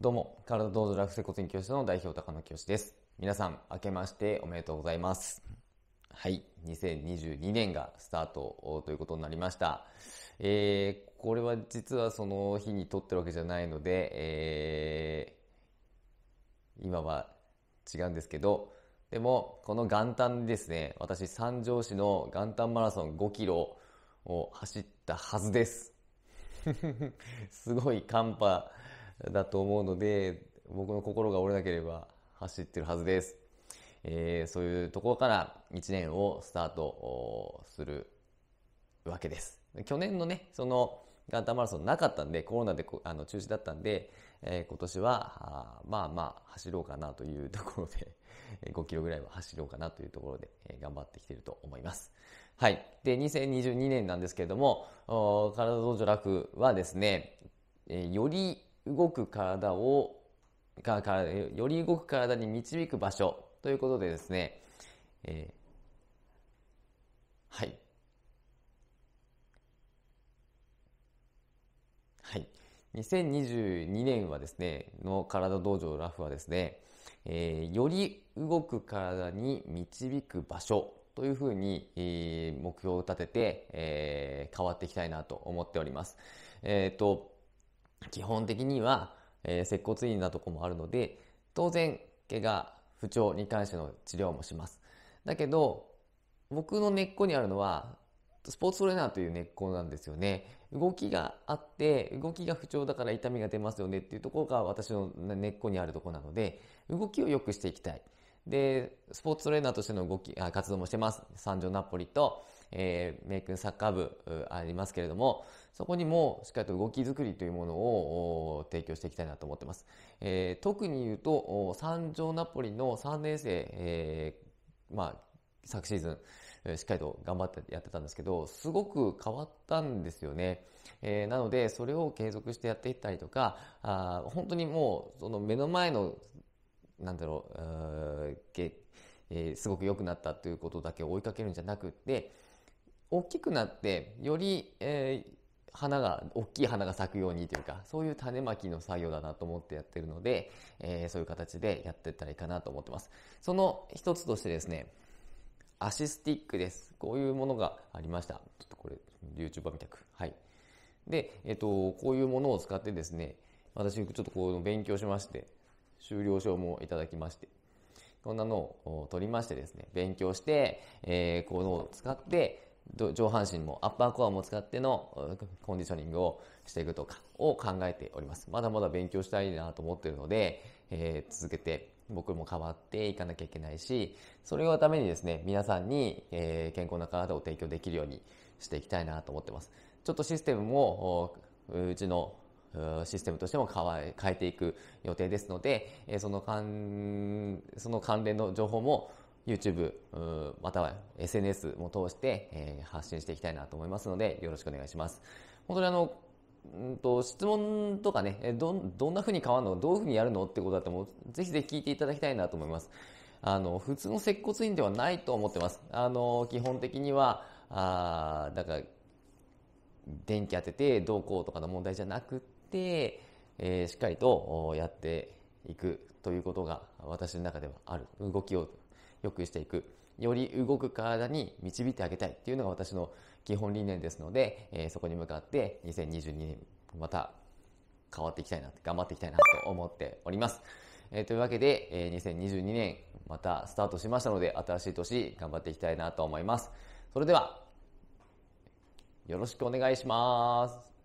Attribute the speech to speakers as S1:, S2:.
S1: どうも、体どうぞ楽性骨院教室の代表高野清です。皆さん、明けましておめでとうございます。はい、2022年がスタートということになりました。えー、これは実はその日に撮ってるわけじゃないので、えー、今は違うんですけど、でも、この元旦ですね、私、三条市の元旦マラソン5キロを走ったはずです。すごい寒波、だと思うので、僕の心が折れなければ走ってるはずです。えー、そういうところから1年をスタートするわけです。去年のね、その元旦マラソンなかったんで、コロナであの中止だったんで、えー、今年はまあまあ走ろうかなというところで、5キロぐらいは走ろうかなというところで、えー、頑張ってきてると思います。はい。で、2022年なんですけれども、体道場楽はですね、えより動く体をがからより動く体に導く場所ということでですね、えー、はい。はい。2022年はですね、の体道場ラフはですね、えー、より動く体に導く場所というふうに、えー、目標を立てて、えー、変わっていきたいなと思っております。えっ、と、基本的には、えー、接骨院なとこもあるので、当然、怪我、不調に関しての治療もします。だけど、僕の根っこにあるのは、スポーツトレーナーという根っこなんですよね。動きがあって、動きが不調だから痛みが出ますよねっていうところが私の根っこにあるとこなので、動きを良くしていきたい。で、スポーツトレーナーとしての動き、あ活動もしてます。三条ナポリと、えー、メイクサッカー部ありますけれども、そこにもしっかりと動き作りというものを提供していきたいなと思ってます。えー、特に言うと、三条ナポリの3年生、えー、まあ、昨シーズン、しっかりと頑張ってやってたんですけど、すごく変わったんですよね。えー、なので、それを継続してやっていったりとか、あ本当にもう、その目の前の、なんだろう、うえー、すごく良くなったということだけを追いかけるんじゃなくって、大きくなってより、えー、花が大きい花が咲くようにというかそういう種まきの作業だなと思ってやってるので、えー、そういう形でやっていったらいいかなと思ってますその一つとしてですねアシスティックですこういうものがありましたちょっとこれ YouTuber 見たくはいで、えっ、と、こういうものを使ってですね私ちょっとこう勉強しまして修了証もいただきましてこんなのを取りましてですね勉強して、えー、このを使って上半身もアッパーコアも使ってのコンディショニングをしていくとかを考えております。まだまだ勉強したいなと思ってるので、えー、続けて僕も変わっていかなきゃいけないし、それをためにですね、皆さんに、えー、健康な体を提供できるようにしていきたいなと思ってます。ちょっとシステムも、うちのシステムとしても変えていく予定ですので、その関その関連の情報も YouTube または SNS も通して、え発信していきたいなと思いますのでよろしくお願いします。本当にあのんと質問とかねどどんな風に変わるのどういう風にやるのってことだってもうぜひぜひ聞いていただきたいなと思います。あの普通の接骨院ではないと思ってます。あの基本的にはあだから電気当ててどうこうとかの問題じゃなくて、えー、しっかりとやっていくということが私の中ではある動きを良くしていく。より動く体に導いてあげたいっていうのが私の基本理念ですので、えー、そこに向かって2022年また変わっていきたいな、頑張っていきたいなと思っております。えー、というわけで、えー、2022年またスタートしましたので、新しい年頑張っていきたいなと思います。それでは、よろしくお願いします。